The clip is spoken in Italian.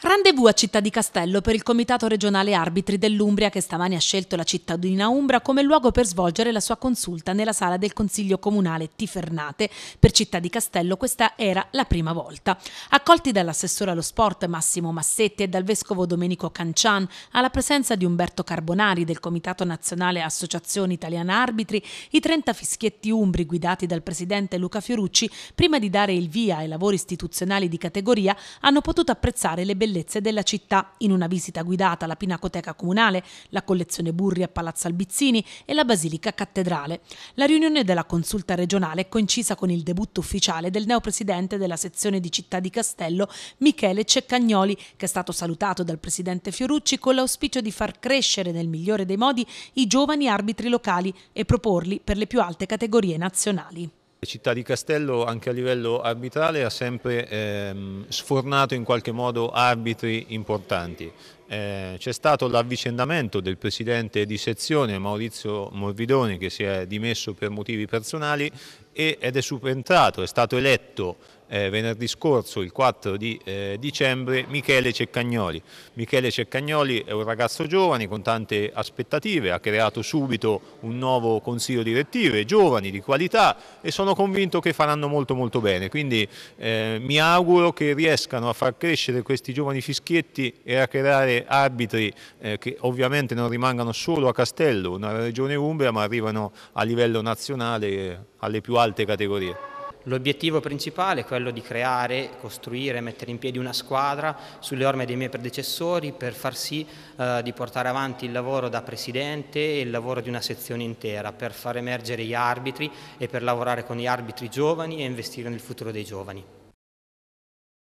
Rendezvous a Città di Castello per il Comitato regionale arbitri dell'Umbria che stamani ha scelto la cittadina Umbra come luogo per svolgere la sua consulta nella sala del Consiglio Comunale Tifernate. Per Città di Castello questa era la prima volta. Accolti dall'assessore allo sport Massimo Massetti e dal vescovo Domenico Cancian, alla presenza di Umberto Carbonari del Comitato Nazionale Associazione Italiana Arbitri, i 30 fischietti umbri guidati dal presidente Luca Fiorucci, prima di dare il via ai lavori istituzionali di categoria, hanno potuto apprezzare le bellezze bellezze della città in una visita guidata alla Pinacoteca Comunale, la collezione Burri a Palazzo Albizzini e la Basilica Cattedrale. La riunione della consulta regionale è coincisa con il debutto ufficiale del neopresidente della sezione di Città di Castello, Michele Ceccagnoli, che è stato salutato dal presidente Fiorucci con l'auspicio di far crescere nel migliore dei modi i giovani arbitri locali e proporli per le più alte categorie nazionali città di Castello anche a livello arbitrale ha sempre ehm, sfornato in qualche modo arbitri importanti, eh, c'è stato l'avvicendamento del presidente di sezione Maurizio Morvidoni che si è dimesso per motivi personali e, ed è subentrato, è stato eletto eh, venerdì scorso, il 4 di eh, dicembre, Michele Ceccagnoli. Michele Ceccagnoli è un ragazzo giovane con tante aspettative, ha creato subito un nuovo consiglio direttivo, giovani di qualità e sono convinto che faranno molto molto bene. Quindi eh, mi auguro che riescano a far crescere questi giovani fischietti e a creare arbitri eh, che ovviamente non rimangano solo a Castello, una regione umbria, ma arrivano a livello nazionale eh, alle più alte categorie. L'obiettivo principale è quello di creare, costruire, mettere in piedi una squadra sulle orme dei miei predecessori per far sì eh, di portare avanti il lavoro da presidente e il lavoro di una sezione intera, per far emergere gli arbitri e per lavorare con gli arbitri giovani e investire nel futuro dei giovani.